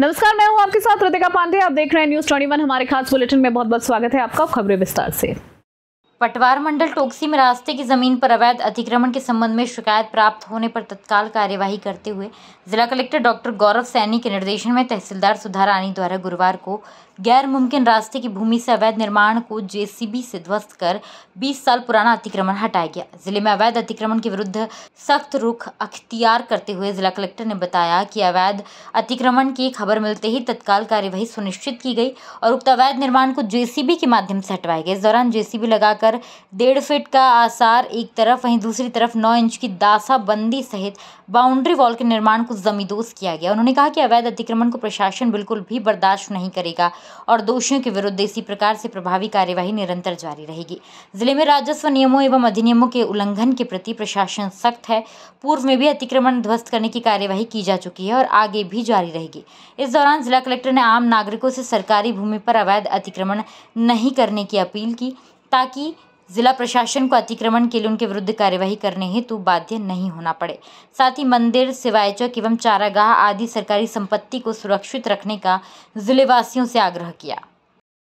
नमस्कार मैं हूं आपके साथ रतिका पांडे आप देख रहे हैं न्यूज 21 हमारे खास बुलेटिन में बहुत बहुत स्वागत है आपका खबरें विस्तार से पटवार मंडल टोकसी में रास्ते की ज़मीन पर अवैध अतिक्रमण के संबंध में शिकायत प्राप्त होने पर तत्काल कार्यवाही करते हुए जिला कलेक्टर डॉक्टर गौरव सैनी के निर्देशन में तहसीलदार आनी द्वारा गुरुवार को गैर मुमकिन रास्ते की भूमि से अवैध निर्माण को जेसीबी से ध्वस्त कर 20 साल पुराना अतिक्रमण हटाया गया जिले में अवैध अतिक्रमण के विरुद्ध सख्त रुख अख्तियार करते हुए जिला कलेक्टर ने बताया कि अवैध अतिक्रमण की खबर मिलते ही तत्काल कार्यवाही सुनिश्चित की गई और उक्त अवैध निर्माण को जेसीबी के माध्यम से हटवाया गया इस दौरान जेसीबी लगाकर बढ़कर डेढ़ फीट का आसार एक तरफ वहीं दूसरी तरफ नौ इंच की दासा बंदी सहित बाउंड्री वॉल के निर्माण को जमींदोज किया गया उन्होंने कहा कि अवैध अतिक्रमण को प्रशासन बिल्कुल भी बर्दाश्त नहीं करेगा और दोषियों के विरुद्ध इसी प्रकार से प्रभावी कार्यवाही निरंतर जारी रहेगी जिले में राजस्व नियमों एवं अधिनियमों के उल्लंघन के प्रति प्रशासन सख्त है पूर्व में भी अतिक्रमण ध्वस्त करने की कार्यवाही की जा चुकी है और आगे भी जारी रहेगी इस दौरान जिला कलेक्टर ने आम नागरिकों से सरकारी भूमि पर अवैध अतिक्रमण नहीं करने की अपील की ताकि ज़िला प्रशासन को अतिक्रमण के लिए उनके विरुद्ध कार्यवाही करने हेतु बाध्य नहीं होना पड़े साथ ही मंदिर सिवायचक एवं चारागाह आदि सरकारी संपत्ति को सुरक्षित रखने का ज़िलेवासियों से आग्रह किया